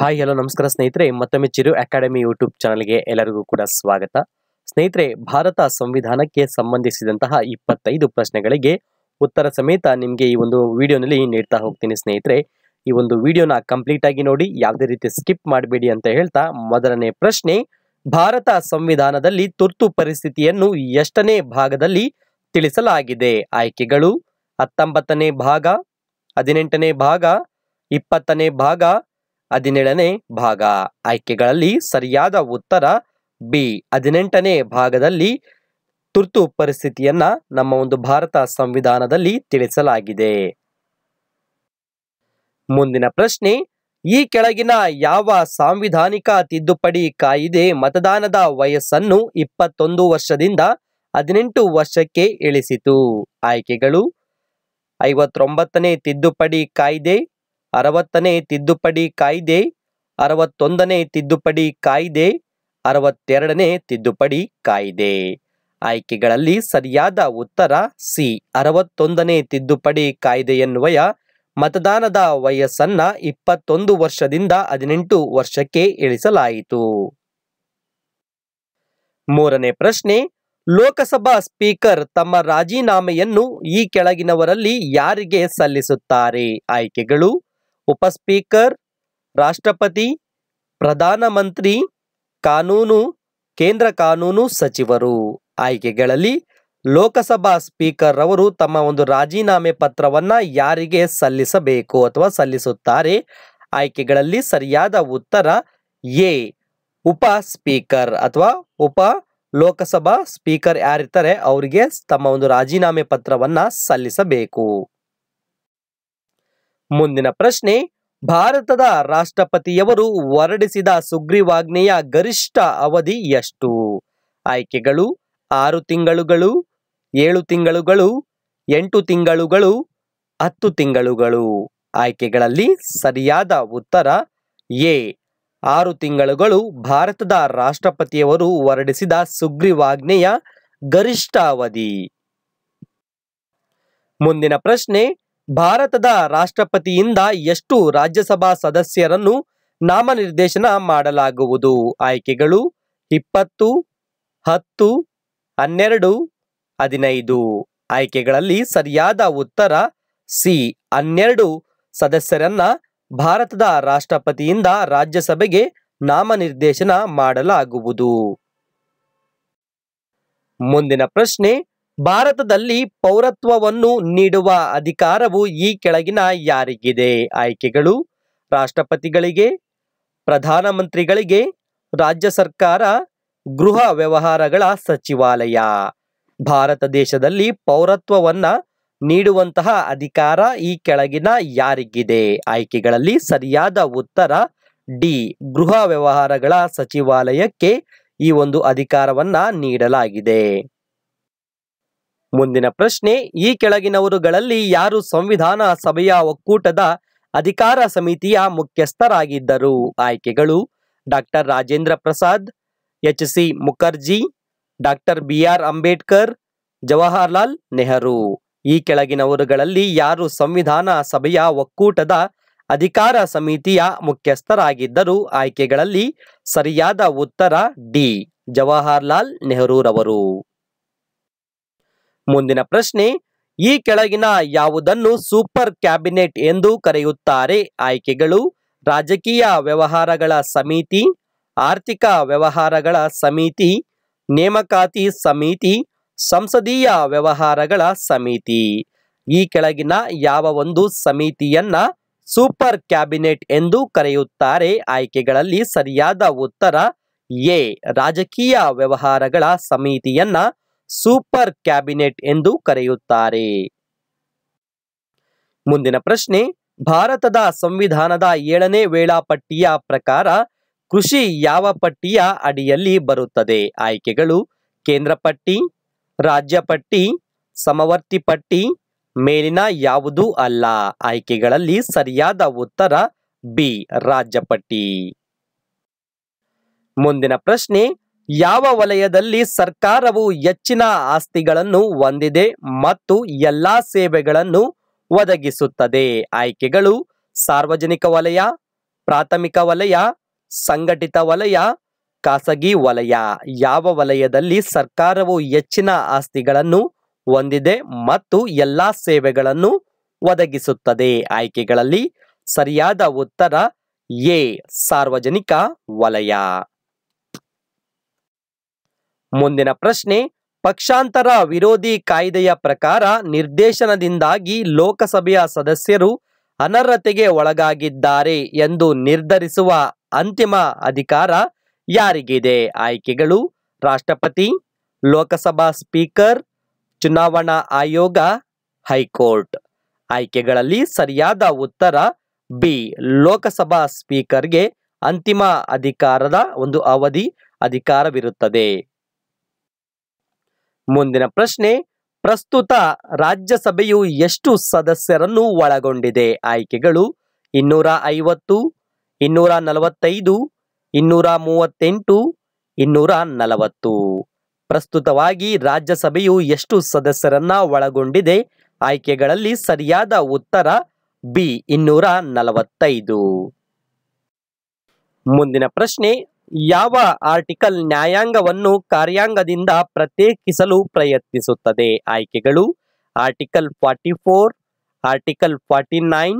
hi hello ನಮಸ್ಕಾರ ಸ್ನೇಹಿತರೆ ಮತ್ತೊಮ್ಮೆ ಚಿರು ಅಕಾಡೆಮಿ ಯೂಟ್ಯೂಬ್ ಚಾನಲ್ಗೆ ಎಲ್ಲರಿಗೂ ಕೂಡ ಸ್ವಾಗತ ಸ್ನೇಹಿತರೆ ಭಾರತ ಸಂವಿಧಾನಕ್ಕೆ ಸಂಬಂಧಿಸಿದಂತಹ ಇಪ್ಪತ್ತೈದು ಪ್ರಶ್ನೆಗಳಿಗೆ ಉತ್ತರ ಸಮೇತ ನಿಮಗೆ ಈ ಒಂದು ವಿಡಿಯೋನಲ್ಲಿ ನೀಡ್ತಾ ಹೋಗ್ತೀನಿ ಸ್ನೇಹಿತರೆ ಈ ಒಂದು ವಿಡಿಯೋನ ಕಂಪ್ಲೀಟ್ ಆಗಿ ನೋಡಿ ಯಾವುದೇ ರೀತಿ ಸ್ಕಿಪ್ ಮಾಡಬೇಡಿ ಅಂತ ಹೇಳ್ತಾ ಮೊದಲನೇ ಪ್ರಶ್ನೆ ಭಾರತ ಸಂವಿಧಾನದಲ್ಲಿ ತುರ್ತು ಪರಿಸ್ಥಿತಿಯನ್ನು ಎಷ್ಟನೇ ಭಾಗದಲ್ಲಿ ತಿಳಿಸಲಾಗಿದೆ ಆಯ್ಕೆಗಳು ಹತ್ತೊಂಬತ್ತನೇ ಭಾಗ ಹದಿನೆಂಟನೇ ಭಾಗ ಇಪ್ಪತ್ತನೇ ಭಾಗ ಹದಿನೇಳನೇ ಭಾಗ ಆಯ್ಕೆಗಳಲ್ಲಿ ಸರಿಯಾದ ಉತ್ತರ ಬಿ ಹದಿನೆಂಟನೇ ಭಾಗದಲ್ಲಿ ತುರ್ತು ಪರಿಸ್ಥಿತಿಯನ್ನ ನಮ್ಮ ಒಂದು ಭಾರತ ಸಂವಿಧಾನದಲ್ಲಿ ತಿಳಿಸಲಾಗಿದೆ ಮುಂದಿನ ಪ್ರಶ್ನೆ ಈ ಕೆಳಗಿನ ಯಾವ ಸಾಂವಿಧಾನಿಕ ತಿದ್ದುಪಡಿ ಕಾಯಿದೆ ಮತದಾನದ ವಯಸ್ಸನ್ನು ಇಪ್ಪತ್ತೊಂದು ವರ್ಷದಿಂದ ಹದಿನೆಂಟು ವರ್ಷಕ್ಕೆ ಇಳಿಸಿತು ಆಯ್ಕೆಗಳು ಐವತ್ತೊಂಬತ್ತನೇ ತಿದ್ದುಪಡಿ ಕಾಯ್ದೆ ಅರವತ್ತನೇ ತಿದ್ದುಪಡಿ ಕಾಯ್ದೆ ಅರವತ್ತೊಂದನೇ ತಿದ್ದುಪಡಿ ಕಾಯ್ದೆ ಅರವತ್ತೆರಡನೇ ತಿದ್ದುಪಡಿ ಕಾಯ್ದೆ ಆಯ್ಕೆಗಳಲ್ಲಿ ಸರಿಯಾದ ಉತ್ತರ ಸಿ ಅರವತ್ತೊಂದನೇ ತಿದ್ದುಪಡಿ ಕಾಯ್ದೆಯನ್ವಯ ಮತದಾನದ ವಯಸ್ಸನ್ನ ಇಪ್ಪತ್ತೊಂದು ವರ್ಷದಿಂದ ಹದಿನೆಂಟು ವರ್ಷಕ್ಕೆ ಇಳಿಸಲಾಯಿತು ಮೂರನೇ ಪ್ರಶ್ನೆ ಲೋಕಸಭಾ ಸ್ಪೀಕರ್ ತಮ್ಮ ರಾಜೀನಾಮೆಯನ್ನು ಈ ಕೆಳಗಿನವರಲ್ಲಿ ಯಾರಿಗೆ ಸಲ್ಲಿಸುತ್ತಾರೆ ಆಯ್ಕೆಗಳು ಉಪ ಸ್ಪೀಕರ್ ರಾಷ್ಟ್ರಪತಿ ಪ್ರಧಾನಮಂತ್ರಿ ಕಾನೂನು ಕೇಂದ್ರ ಕಾನೂನು ಸಚಿವರು ಆಯ್ಕೆಗಳಲ್ಲಿ ಲೋಕಸಭಾ ಸ್ಪೀಕರ್ ಅವರು ತಮ್ಮ ಒಂದು ರಾಜೀನಾಮೆ ಪತ್ರವನ್ನ ಯಾರಿಗೆ ಸಲ್ಲಿಸಬೇಕು ಅಥವಾ ಸಲ್ಲಿಸುತ್ತಾರೆ ಆಯ್ಕೆಗಳಲ್ಲಿ ಸರಿಯಾದ ಉತ್ತರ ಎ ಉಪ ಸ್ಪೀಕರ್ ಅಥವಾ ಉಪ ಲೋಕಸಭಾ ಸ್ಪೀಕರ್ ಯಾರಿರ್ತಾರೆ ಅವರಿಗೆ ತಮ್ಮ ಒಂದು ರಾಜೀನಾಮೆ ಪತ್ರವನ್ನ ಸಲ್ಲಿಸಬೇಕು ಮುಂದಿನ ಪ್ರಶ್ನೆ ಭಾರತದ ರಾಷ್ಟ್ರಪತಿಯವರು ಹೊರಡಿಸಿದ ಸುಗ್ರೀವಾಜ್ಞೆಯ ಗರಿಷ್ಠ ಅವಧಿ ಎಷ್ಟು ಆಯ್ಕೆಗಳು ಆರು ತಿಂಗಳುಗಳು ಏಳು ತಿಂಗಳುಗಳು ಎಂಟು ತಿಂಗಳುಗಳು ಹತ್ತು ತಿಂಗಳುಗಳು ಆಯ್ಕೆಗಳಲ್ಲಿ ಸರಿಯಾದ ಉತ್ತರ ಎ ಆರು ತಿಂಗಳುಗಳು ಭಾರತದ ರಾಷ್ಟ್ರಪತಿಯವರು ಹೊರಡಿಸಿದ ಸುಗ್ರೀವಾಜ್ಞೆಯ ಗರಿಷ್ಠ ಅವಧಿ ಮುಂದಿನ ಪ್ರಶ್ನೆ ಭಾರತದ ರಾಷ್ಟ್ರಪತಿಯಿಂದ ಎಷ್ಟು ರಾಜ್ಯಸಭಾ ಸದಸ್ಯರನ್ನು ನಾಮನಿರ್ದೇಶನ ಮಾಡಲಾಗುವುದು ಆಯ್ಕೆಗಳು ಇಪ್ಪತ್ತು ಹತ್ತು ಹನ್ನೆರಡು ಹದಿನೈದು ಆಯ್ಕೆಗಳಲ್ಲಿ ಸರಿಯಾದ ಉತ್ತರ ಸಿ ಹನ್ನೆರಡು ಸದಸ್ಯರನ್ನ ಭಾರತದ ರಾಷ್ಟ್ರಪತಿಯಿಂದ ರಾಜ್ಯಸಭೆಗೆ ನಾಮನಿರ್ದೇಶನ ಮಾಡಲಾಗುವುದು ಮುಂದಿನ ಪ್ರಶ್ನೆ ಭಾರತದಲ್ಲಿ ಪೌರತ್ವವನ್ನು ನೀಡುವ ಅಧಿಕಾರವು ಈ ಕೆಳಗಿನ ಯಾರಿಗಿದೆ ಆಯ್ಕೆಗಳು ರಾಷ್ಟ್ರಪತಿಗಳಿಗೆ ಪ್ರಧಾನಮಂತ್ರಿಗಳಿಗೆ ರಾಜ್ಯ ಸರ್ಕಾರ ಗೃಹ ವ್ಯವಹಾರಗಳ ಸಚಿವಾಲಯ ಭಾರತ ದೇಶದಲ್ಲಿ ಪೌರತ್ವವನ್ನು ನೀಡುವಂತಹ ಅಧಿಕಾರ ಈ ಕೆಳಗಿನ ಯಾರಿಗಿದೆ ಆಯ್ಕೆಗಳಲ್ಲಿ ಸರಿಯಾದ ಉತ್ತರ ಡಿ ಗೃಹ ವ್ಯವಹಾರಗಳ ಸಚಿವಾಲಯಕ್ಕೆ ಈ ಒಂದು ಅಧಿಕಾರವನ್ನ ನೀಡಲಾಗಿದೆ ಮುಂದಿನ ಪ್ರಶ್ನೆ ಈ ಕೆಳಗಿನವರುಗಳಲ್ಲಿ ಯಾರು ಸಂವಿಧಾನ ಸಭೆಯ ಒಕ್ಕೂಟದ ಅಧಿಕಾರ ಸಮಿತಿಯ ಮುಖ್ಯಸ್ಥರಾಗಿದ್ದರು ಆಯ್ಕೆಗಳು doctor Rajendra Prasad H C Mukherjee doctor B R Ambedkar Jawaharlal Nehru ಈ ಕೆಳಗಿನವರುಗಳಲ್ಲಿ ಯಾರು ಸಂವಿಧಾನ ಸಭೆಯ ಒಕ್ಕೂಟದ ಅಧಿಕಾರ ಸಮಿತಿಯ ಮುಖ್ಯಸ್ಥರಾಗಿದ್ದರು ಆಯ್ಕೆಗಳಲ್ಲಿ ಸರಿಯಾದ ಉತ್ತರ ಡಿ ಜವಾಹರ್ಲಾಲ್ ನೆಹರೂರವರು ಮುಂದಿನ ಪ್ರಶ್ನೆ ಈ ಕೆಳಗಿನ ಯಾವುದನ್ನು ಸೂಪರ್ ಕ್ಯಾಬಿನೆಟ್ ಎಂದು ಕರೆಯುತ್ತಾರೆ ಆಯ್ಕೆಗಳು ರಾಜಕೀಯ ವ್ಯವಹಾರಗಳ ಸಮಿತಿ ಆರ್ಥಿಕ ವ್ಯವಹಾರಗಳ ಸಮಿತಿ ನೇಮಕಾತಿ ಸಮಿತಿ ಸಂಸದೀಯ ವ್ಯವಹಾರಗಳ ಸಮಿತಿ ಈ ಕೆಳಗಿನ ಯಾವ ಒಂದು ಸಮಿತಿಯನ್ನ ಸೂಪರ್ ಕ್ಯಾಬಿನೆಟ್ ಎಂದು ಕರೆಯುತ್ತಾರೆ ಆಯ್ಕೆಗಳಲ್ಲಿ ಸರಿಯಾದ ಉತ್ತರ ಎ ರಾಜಕೀಯ ವ್ಯವಹಾರಗಳ ಸಮಿತಿಯನ್ನ ಸೂಪರ್ ಕ್ಯಾಬಿನೆಟ್ ಎಂದು ಕರೆಯುತ್ತಾರೆ ಮುಂದಿನ ಪ್ರಶ್ನೆ ಭಾರತದ ಸಂವಿಧಾನದ ಏಳನೇ ವೇಳಾಪಟ್ಟಿಯ ಪ್ರಕಾರ ಕೃಷಿ ಯಾವ ಪಟ್ಟಿಯ ಅಡಿಯಲ್ಲಿ ಬರುತ್ತದೆ ಆಯ್ಕೆಗಳು ಕೇಂದ್ರ ಪಟ್ಟಿ ರಾಜ್ಯ ಪಟ್ಟಿ ಸಮವರ್ತಿ ಪಟ್ಟಿ ಮೇಲಿನ ಯಾವುದೂ ಅಲ್ಲ ಆಯ್ಕೆಗಳಲ್ಲಿ ಸರಿಯಾದ ಉತ್ತರ ಬಿ ರಾಜ್ಯ ಪಟ್ಟಿ ಮುಂದಿನ ಪ್ರಶ್ನೆ ಯಾವ ವಲಯದಲ್ಲಿ ಸರ್ಕಾರವು ಹೆಚ್ಚಿನ ಆಸ್ತಿಗಳನ್ನು ಹೊಂದಿದೆ ಮತ್ತು ಎಲ್ಲಾ ಸೇವೆಗಳನ್ನು ಒದಗಿಸುತ್ತದೆ ಆಯ್ಕೆಗಳು ಸಾರ್ವಜನಿಕ ವಲಯ ಪ್ರಾಥಮಿಕ ವಲಯ ಸಂಘಟಿತ ವಲಯ ಖಾಸಗಿ ವಲಯ ಯಾವ ವಲಯದಲ್ಲಿ ಸರ್ಕಾರವು ಹೆಚ್ಚಿನ ಆಸ್ತಿಗಳನ್ನು ಹೊಂದಿದೆ ಮತ್ತು ಎಲ್ಲಾ ಸೇವೆಗಳನ್ನು ಒದಗಿಸುತ್ತದೆ ಆಯ್ಕೆಗಳಲ್ಲಿ ಸರಿಯಾದ ಉತ್ತರ ಎ ಸಾರ್ವಜನಿಕ ವಲಯ ಮುಂದಿನ ಪ್ರಶ್ನೆ ಪಕ್ಷಾಂತರ ವಿರೋಧಿ ಕಾಯ್ದೆಯ ಪ್ರಕಾರ ನಿರ್ದೇಶನದಿಂದಾಗಿ ಲೋಕಸಭೆಯ ಸದಸ್ಯರು ಅನರ್ಹತೆಗೆ ಒಳಗಾಗಿದ್ದಾರೆ ಎಂದು ನಿರ್ಧರಿಸುವ ಅಂತಿಮ ಅಧಿಕಾರ ಯಾರಿಗಿದೆ ಆಯ್ಕೆಗಳು ರಾಷ್ಟ್ರಪತಿ ಲೋಕಸಭಾ ಸ್ಪೀಕರ್ ಚುನಾವಣಾ ಆಯೋಗ ಹೈಕೋರ್ಟ್ ಆಯ್ಕೆಗಳಲ್ಲಿ ಸರಿಯಾದ ಉತ್ತರ ಬಿ ಲೋಕಸಭಾ ಸ್ಪೀಕರ್ಗೆ ಅಂತಿಮ ಅಧಿಕಾರದ ಒಂದು ಅವಧಿ ಅಧಿಕಾರವಿರುತ್ತದೆ ಮುಂದಿನ ಪ್ರಶ್ನೆ ಪ್ರಸ್ತುತ ರಾಜ್ಯಸಭೆಯು ಎಷ್ಟು ಸದಸ್ಯರನ್ನು ಒಳಗೊಂಡಿದೆ ಆಯ್ಕೆಗಳು ಇನ್ನೂರ ಐವತ್ತು ಇನ್ನೂರ ನಲವತ್ತೈದು ಇನ್ನೂರ ಮೂವತ್ತೆಂಟು ಇನ್ನೂರ ನಲವತ್ತು ಪ್ರಸ್ತುತವಾಗಿ ರಾಜ್ಯಸಭೆಯು ಎಷ್ಟು ಸದಸ್ಯರನ್ನ ಒಳಗೊಂಡಿದೆ ಆಯ್ಕೆಗಳಲ್ಲಿ ಸರಿಯಾದ ಉತ್ತರ ಬಿ ಇನ್ನೂರ ನಲವತ್ತೈದು ಮುಂದಿನ ಪ್ರಶ್ನೆ ಯಾವ ಆರ್ಟಿಕಲ್ ನ್ಯಾಯಾಂಗವನ್ನು ಕಾರ್ಯಾಂಗದಿಂದ ಪ್ರತ್ಯೇಕಿಸಲು ಪ್ರಯತ್ನಿಸುತ್ತದೆ ಆಯ್ಕೆಗಳು article forty four article forty nine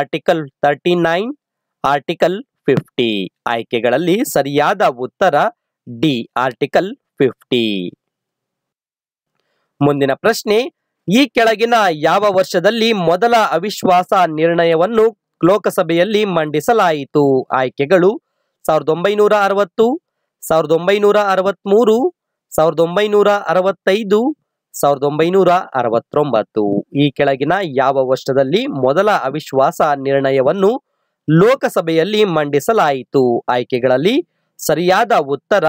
article thirty nine article fifty ಆಯ್ಕೆಗಳಲ್ಲಿ ಸರಿಯಾದ ಉತ್ತರ ಡಿ ಆರ್ಟಿಕಲ್ ಫಿಫ್ಟಿ ಮುಂದಿನ ಪ್ರಶ್ನೆ ಈ ಕೆಳಗಿನ ಯಾವ ವರ್ಷದಲ್ಲಿ ಮೊದಲ ಅವಿಶ್ವಾಸ ನಿರ್ಣಯವನ್ನು ಲೋಕಸಭೆಯಲ್ಲಿ ಮಂಡಿಸಲಾಯಿತು ಆಯ್ಕೆಗಳು ಸಾವಿರದ ಒಂಬೈನೂರ ಅರವತ್ತು ಸಾವಿರದ ಒಂಬೈನೂರ ಅರವತ್ತ್ಮೂರು ಸಾವಿರದ ಒಂಬೈನೂರ ಅರವತ್ತೈದು ಸಾವಿರದ ಒಂಬೈನೂರ ಅರವತ್ತೊಂಬತ್ತು ಈ ಕೆಳಗಿನ ಯಾವ ವರ್ಷದಲ್ಲಿ ಮೊದಲ ಅವಿಶ್ವಾಸ ನಿರ್ಣಯವನ್ನು ಲೋಕಸಭೆಯಲ್ಲಿ ಮಂಡಿಸಲಾಯಿತು ಆಯ್ಕೆಗಳಲ್ಲಿ ಸರಿಯಾದ ಉತ್ತರ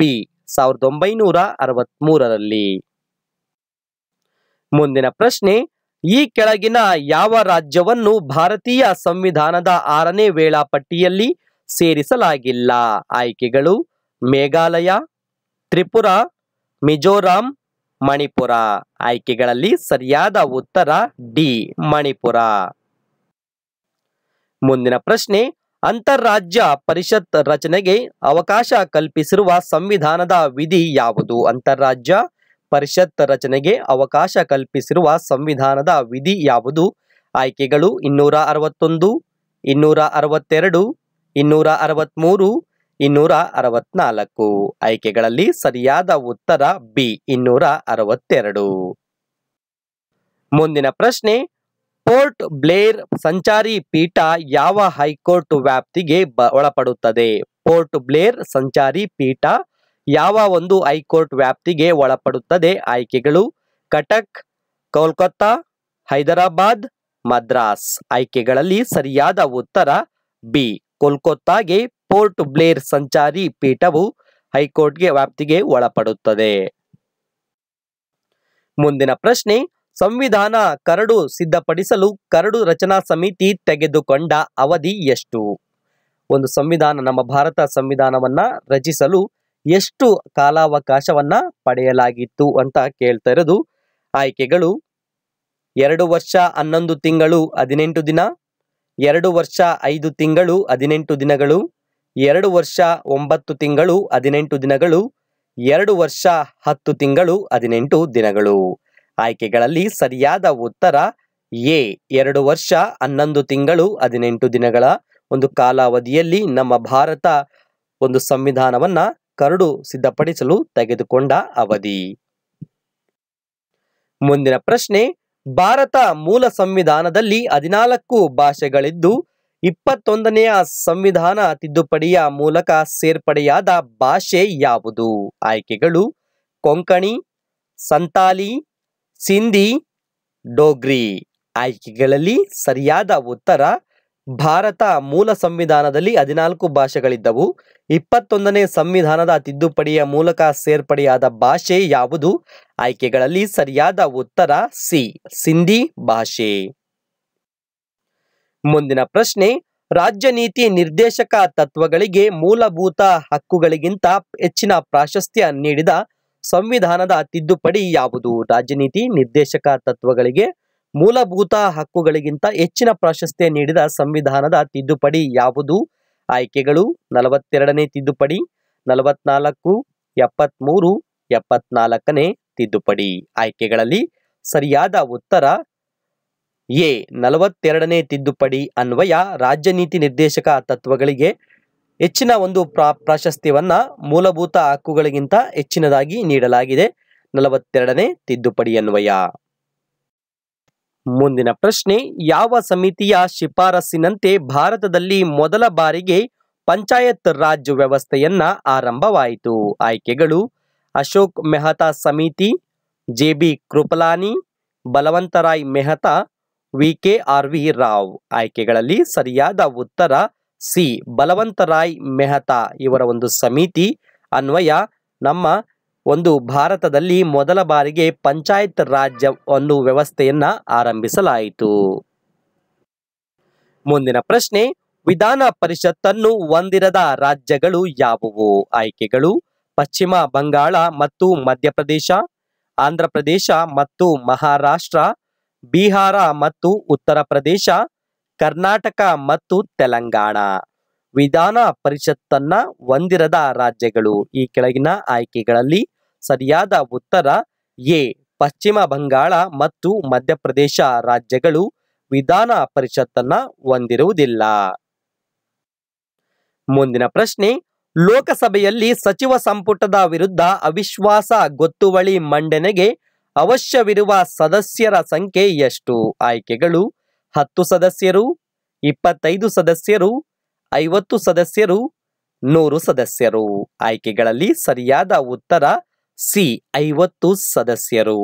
ಬಿ ಸಾವಿರದ ಒಂಬೈನೂರ ಮೂರರಲ್ಲಿ ಮುಂದಿನ ಪ್ರಶ್ನೆ ಈ ಕೆಳಗಿನ ಯಾವ ರಾಜ್ಯವನ್ನು ಭಾರತೀಯ ಸಂವಿಧಾನದ ಆರನೇ ವೇಳಾಪಟ್ಟಿಯಲ್ಲಿ ಸೇರಿಸಲಾಗಿಲ್ಲ ಆಯ್ಕೆಗಳು ಮೇಘಾಲಯ ತ್ರಿಪುರ ಮಿಜೋರಾಂ ಮಣಿಪುರ ಆಯ್ಕೆಗಳಲ್ಲಿ ಸರಿಯಾದ ಉತ್ತರ ಡಿ ಮಣಿಪುರ ಮುಂದಿನ ಪ್ರಶ್ನೆ ಅಂತಾರಾಜ್ಯ ಪರಿಷತ್ ರಚನೆಗೆ ಅವಕಾಶ ಕಲ್ಪಿಸಿರುವ ಸಂವಿಧಾನದ ವಿಧಿ ಯಾವುದು ಅಂತಾರಾಜ್ಯ ಪರಿಷತ್ ರಚನೆಗೆ ಅವಕಾಶ ಕಲ್ಪಿಸಿರುವ ಸಂವಿಧಾನದ ವಿಧಿ ಯಾವುದು ಆಯ್ಕೆಗಳು ಇನ್ನೂರ ಅರವತ್ತೊಂದು ಇನ್ನೂರ ಅರವತ್ತೆರಡು ಇನ್ನೂರ ಅರವತ್ತ್ಮೂರು ಇನ್ನೂರ ಅರವತ್ನಾಲ್ಕು ಆಯ್ಕೆಗಳಲ್ಲಿ ಸರಿಯಾದ ಉತ್ತರ ಬಿ ಇನ್ನೂರ ಅರವತ್ತೆರಡು ಮುಂದಿನ ಪ್ರಶ್ನೆ ಪೋರ್ಟ್ ಬ್ಲೇರ್ ಸಂಚಾರಿ ಪೀಠ ಯಾವ ಹೈಕೋರ್ಟ್ ವ್ಯಾಪ್ತಿಗೆ ಒಳಪಡುತ್ತದೆ ಪೋರ್ಟ್ ಬ್ಲೇರ್ ಸಂಚಾರಿ ಪೀಠ ಯಾವ ಒಂದು ಹೈಕೋರ್ಟ್ ವ್ಯಾಪ್ತಿಗೆ ಒಳಪಡುತ್ತದೆ ಆಯ್ಕೆಗಳು ಕಟಕ್ ಕೋಲ್ಕತ್ತಾ ಹೈದರಾಬಾದ್ ಮದ್ರಾಸ್ ಆಯ್ಕೆಗಳಲ್ಲಿ ಸರಿಯಾದ ಉತ್ತರ ಬಿ ಕೋಲ್ಕತ್ತಾಗೆ ಪೋರ್ಟ್ ಬ್ಲೇರ್ ಸಂಚಾರಿ ಪೀಠವು ಹೈಕೋರ್ಟ್ಗೆ ವ್ಯಾಪ್ತಿಗೆ ಒಳಪಡುತ್ತದೆ ಮುಂದಿನ ಪ್ರಶ್ನೆ ಸಂವಿಧಾನ ಕರಡು ಸಿದ್ಧಪಡಿಸಲು ಕರಡು ರಚನಾ ಸಮಿತಿ ತೆಗೆದುಕೊಂಡ ಅವಧಿ ಎಷ್ಟು ಒಂದು ಸಂವಿಧಾನ ನಮ್ಮ ಭಾರತ ಸಂವಿಧಾನವನ್ನ ರಚಿಸಲು ಎಷ್ಟು ಕಾಲಾವಕಾಶವನ್ನ ಪಡೆಯಲಾಗಿತ್ತು ಅಂತ ಕೇಳ್ತಾ ಇರೋದು ಆಯ್ಕೆಗಳು ಎರಡು ವರ್ಷ ಹನ್ನೊಂದು ತಿಂಗಳು ಹದಿನೆಂಟು ದಿನ ಎರಡು ವರ್ಷ ಐದು ತಿಂಗಳು ಹದಿನೆಂಟು ದಿನಗಳು ಎರಡು ವರ್ಷ ಒಂಬತ್ತು ತಿಂಗಳು ಹದಿನೆಂಟು ದಿನಗಳು ಎರಡು ವರ್ಷ ಹತ್ತು ತಿಂಗಳು ಹದಿನೆಂಟು ದಿನಗಳು ಆಯ್ಕೆಗಳಲ್ಲಿ ಸರಿಯಾದ ಉತ್ತರ ಎ ಎರಡು ವರ್ಷ ಹನ್ನೊಂದು ತಿಂಗಳು ಹದಿನೆಂಟು ದಿನಗಳ ಒಂದು ಕಾಲಾವಧಿಯಲ್ಲಿ ನಮ್ಮ ಭಾರತ ಒಂದು ಸಂವಿಧಾನವನ್ನ ಕರಡು ಸಿದ್ಧಪಡಿಸಲು ತೆಗೆದುಕೊಂಡ ಅವಧಿ ಮುಂದಿನ ಪ್ರಶ್ನೆ ಭಾರತ ಮೂಲ ಸಂವಿಧಾನದಲ್ಲಿ ಹದಿನಾಲ್ಕು ಭಾಷೆಗಳಿದ್ದು ಇಪ್ಪತ್ತೊಂದನೆಯ ಸಂವಿಧಾನ ತಿದ್ದುಪಡಿಯ ಮೂಲಕ ಸೇರ್ಪಡೆಯಾದ ಭಾಷೆ ಯಾವುದು ಆಯ್ಕೆಗಳು ಕೊಂಕಣಿ ಸಂತಾಲಿ ಸಿಂಧಿ ಡೋಗ್ರಿ ಆಯ್ಕೆಗಳಲ್ಲಿ ಸರಿಯಾದ ಉತ್ತರ ಭಾರತ ಮೂಲ ಸಂವಿಧಾನದಲ್ಲಿ ಹದಿನಾಲ್ಕು ಭಾಷೆಗಳಿದ್ದವು ಇಪ್ಪತ್ತೊಂದನೇ ಸಂವಿಧಾನದ ತಿದ್ದುಪಡಿಯ ಮೂಲಕ ಸೇರ್ಪಡೆಯಾದ ಭಾಷೆ ಯಾವುದು ಆಯ್ಕೆಗಳಲ್ಲಿ ಸರಿಯಾದ ಉತ್ತರ ಸಿ ಸಿಂಧಿ ಭಾಷೆ ಮುಂದಿನ ಪ್ರಶ್ನೆ ರಾಜ್ಯ ನೀತಿ ನಿರ್ದೇಶಕ ತತ್ವಗಳಿಗೆ ಮೂಲಭೂತ ಹಕ್ಕುಗಳಿಗಿಂತ ಹೆಚ್ಚಿನ ಪ್ರಾಶಸ್ತ್ಯ ನೀಡಿದ ಸಂವಿಧಾನದ ತಿದ್ದುಪಡಿ ಯಾವುದು ರಾಜ್ಯ ನೀತಿ ನಿರ್ದೇಶಕ ತತ್ವಗಳಿಗೆ ಮೂಲಭೂತ ಹಕ್ಕುಗಳಿಗಿಂತ ಹೆಚ್ಚಿನ ಪ್ರಾಶಸ್ತ್ಯ ನೀಡಿದ ಸಂವಿಧಾನದ ತಿದ್ದುಪಡಿ ಯಾವುದು ಆಯ್ಕೆಗಳು ನಲವತ್ತೆರಡನೇ ತಿದ್ದುಪಡಿ ನಲವತ್ನಾಲ್ಕು ಎಪ್ಪತ್ಮೂರು ಎಪ್ಪತ್ನಾಲ್ಕನೇ ತಿದ್ದುಪಡಿ ಆಯ್ಕೆಗಳಲ್ಲಿ ಸರಿಯಾದ ಉತ್ತರ ಎ ನಲವತ್ತೆರಡನೇ ತಿದ್ದುಪಡಿ ಅನ್ವಯ ರಾಜ್ಯ ನೀತಿ ನಿರ್ದೇಶಕ ತತ್ವಗಳಿಗೆ ಹೆಚ್ಚಿನ ಒಂದು ಪ್ರಾ ಪ್ರಾಶಸ್ತ್ಯವನ್ನು ಮೂಲಭೂತ ಹಕ್ಕುಗಳಿಗಿಂತ ಹೆಚ್ಚಿನದಾಗಿ ನೀಡಲಾಗಿದೆ ನಲವತ್ತೆರಡನೇ ತಿದ್ದುಪಡಿ ಅನ್ವಯ ಮುಂದಿನ ಪ್ರಶ್ನೆ ಯಾವ ಸಮಿತಿಯ ಶಿಫಾರಸ್ಸಿನಂತೆ ಭಾರತದಲ್ಲಿ ಮೊದಲ ಬಾರಿಗೆ ಪಂಚಾಯತ್ ರಾಜ್ ವ್ಯವಸ್ಥೆಯನ್ನ ಆರಂಭವಾಯಿತು ಆಯ್ಕೆಗಳು ಅಶೋಕ್ ಮೆಹತಾ ಸಮಿತಿ J B Kripalani Balwantrai Mehta V K R V Rao ಆಯ್ಕೆಗಳಲ್ಲಿ ಸರಿಯಾದ ಉತ್ತರ ಸಿ ಬಲವಂತರಾಯ್ ಮೆಹತಾ ಇವರ ಒಂದು ಸಮಿತಿ ಅನ್ವಯ ನಮ್ಮ ಒಂದು ಭಾರತದಲ್ಲಿ ಮೊದಲ ಬಾರಿಗೆ ಪಂಚಾಯತ್ ರಾಜ್ಯ ಒಂದು ವ್ಯವಸ್ಥೆಯನ್ನ ಆರಂಭಿಸಲಾಯಿತು ಮುಂದಿನ ಪ್ರಶ್ನೆ ವಿಧಾನ ಪರಿಷತ್ತನ್ನು ಹೊಂದಿರದ ರಾಜ್ಯಗಳು ಯಾವುವು ಆಯ್ಕೆಗಳು ಪಶ್ಚಿಮ ಬಂಗಾಳ ಮತ್ತು ಮಧ್ಯಪ್ರದೇಶ ಆಂಧ್ರಪ್ರದೇಶ ಮತ್ತು ಮಹಾರಾಷ್ಟ್ರ ಬಿಹಾರ ಮತ್ತು ಉತ್ತರ ಪ್ರದೇಶ ಕರ್ನಾಟಕ ಮತ್ತು ತೆಲಂಗಾಣ ವಿಧಾನ ಪರಿಷತ್ತನ್ನ ಹೊಂದಿರದ ರಾಜ್ಯಗಳು ಈ ಕೆಳಗಿನ ಆಯ್ಕೆಗಳಲ್ಲಿ ಸರಿಯಾದ ಉತ್ತರ ಎ ಪಶ್ಚಿಮ ಬಂಗಾಳ ಮತ್ತು ಮಧ್ಯಪ್ರದೇಶ ರಾಜ್ಯಗಳು ವಿಧಾನ ಪರಿಷತ್ತನ್ನ ಹೊಂದಿರುವುದಿಲ್ಲ ಮುಂದಿನ ಪ್ರಶ್ನೆ ಲೋಕಸಭೆಯಲ್ಲಿ ಸಚಿವ ಸಂಪುಟದ ವಿರುದ್ಧ ಅವಿಶ್ವಾಸ ಗೊತ್ತುವಳಿ ಮಂಡನೆಗೆ ಅವಶ್ಯವಿರುವ ಸದಸ್ಯರ ಸಂಖ್ಯೆ ಎಷ್ಟು ಆಯ್ಕೆಗಳು ಹತ್ತು ಸದಸ್ಯರು ಇಪ್ಪತ್ತೈದು ಸದಸ್ಯರು ಐವತ್ತು ಸದಸ್ಯರು ನೂರು ಸದಸ್ಯರು ಆಯ್ಕೆಗಳಲ್ಲಿ ಸರಿಯಾದ ಉತ್ತರ ಸಿ ಐವತ್ತು ಸದಸ್ಯರು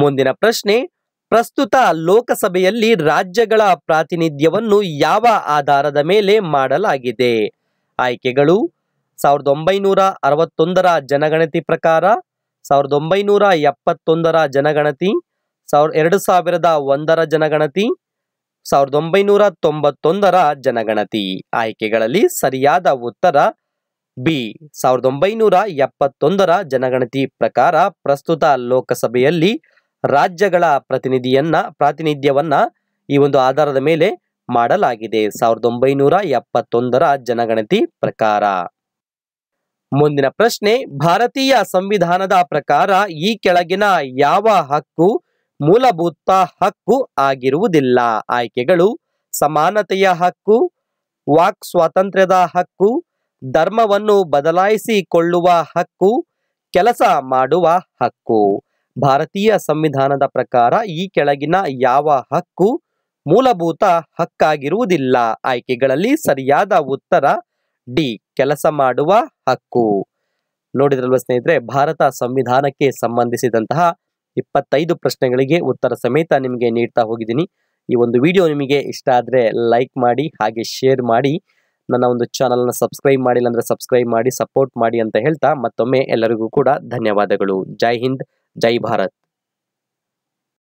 ಮುಂದಿನ ಪ್ರಶ್ನೆ ಪ್ರಸ್ತುತ ಲೋಕಸಭೆಯಲ್ಲಿ ರಾಜ್ಯಗಳ ಪ್ರಾತಿನಿಧ್ಯವನ್ನು ಯಾವ ಆಧಾರದ ಮೇಲೆ ಮಾಡಲಾಗಿದೆ ಆಯ್ಕೆಗಳು ಸಾವಿರದ ಒಂಬೈನೂರ ಅರವತ್ತೊಂದರ ಜನಗಣತಿ ಪ್ರಕಾರ ಸಾವಿರದ ಒಂಬೈನೂರ ಎಪ್ಪತ್ತೊಂದರ ಜನಗಣತಿ ಸಾವಿರ ಎರಡು ಸಾವಿರದ ಒಂದರ ಜನಗಣತಿ ಸಾವಿರದ ಒಂಬೈನೂರ ತೊಂಬತ್ತೊಂದರ ಜನಗಣತಿ ಆಯ್ಕೆಗಳಲ್ಲಿ ಸರಿಯಾದ ಉತ್ತರ ಬಿ ಸಾವಿರದ ಒಂಬೈನೂರ ಎಪ್ಪತ್ತೊಂದರ ಜನಗಣತಿ ಪ್ರಕಾರ ಪ್ರಸ್ತುತ ಲೋಕಸಭೆಯಲ್ಲಿ ರಾಜ್ಯಗಳ ಪ್ರತಿನಿಧಿಯನ್ನ ಪ್ರಾತಿನಿಧ್ಯವನ್ನ ಈ ಒಂದು ಆಧಾರದ ಮೇಲೆ ಮಾಡಲಾಗಿದೆ ಸಾವಿರದ ಒಂಬೈನೂರ ಎಪ್ಪತ್ತೊಂದರ ಜನಗಣತಿ ಪ್ರಕಾರ ಮುಂದಿನ ಪ್ರಶ್ನೆ ಭಾರತೀಯ ಸಂವಿಧಾನದ ಪ್ರಕಾರ ಈ ಕೆಳಗಿನ ಯಾವ ಹಕ್ಕು ಮೂಲಭೂತ ಹಕ್ಕು ಆಗಿರುವುದಿಲ್ಲ ಆಯ್ಕೆಗಳು ಸಮಾನತೆಯ ಹಕ್ಕು ವಾಕ್ ಸ್ವಾತಂತ್ರ್ಯದ ಹಕ್ಕು ಧರ್ಮವನ್ನು ಬದಲಾಯಿಸಿಕೊಳ್ಳುವ ಹಕ್ಕು ಕೆಲಸ ಮಾಡುವ ಹಕ್ಕು ಭಾರತೀಯ ಸಂವಿಧಾನದ ಪ್ರಕಾರ ಈ ಕೆಳಗಿನ ಯಾವ ಹಕ್ಕು ಮೂಲಭೂತ ಹಕ್ಕಾಗಿರುವುದಿಲ್ಲ ಆಯ್ಕೆಗಳಲ್ಲಿ ಸರಿಯಾದ ಉತ್ತರ ಡಿ ಕೆಲಸ ಮಾಡುವ ಹಕ್ಕು ನೋಡಿದ್ರಲ್ವ ಸ್ನೇಹಿತರೆ ಭಾರತ ಸಂವಿಧಾನಕ್ಕೆ ಸಂಬಂಧಿಸಿದಂತಹ ಇಪ್ಪತ್ತೈದು ಪ್ರಶ್ನೆಗಳಿಗೆ ಉತ್ತರ ಸಮೇತ ನಿಮಗೆ ನೀಡ್ತಾ ಹೋಗಿದ್ದೀನಿ ಈ ಒಂದು ವಿಡಿಯೋ ನಿಮಗೆ ಇಷ್ಟ ಆದರೆ ಲೈಕ್ ಮಾಡಿ ಹಾಗೆ ಶೇರ್ ಮಾಡಿ ನನ್ನ ಒಂದು ಚಾನಲ್ನ ಸಬ್ಸ್ಕ್ರೈಬ್ ಮಾಡಿಲ್ಲ ಅಂದರೆ ಸಬ್ಸ್ಕ್ರೈಬ್ ಮಾಡಿ ಸಪೋರ್ಟ್ ಮಾಡಿ ಅಂತ ಹೇಳ್ತಾ ಮತ್ತೊಮ್ಮೆ ಎಲ್ಲರಿಗೂ ಕೂಡ ಧನ್ಯವಾದಗಳು ಜೈ ಹಿಂದ್ ಜೈ ಭಾರತ್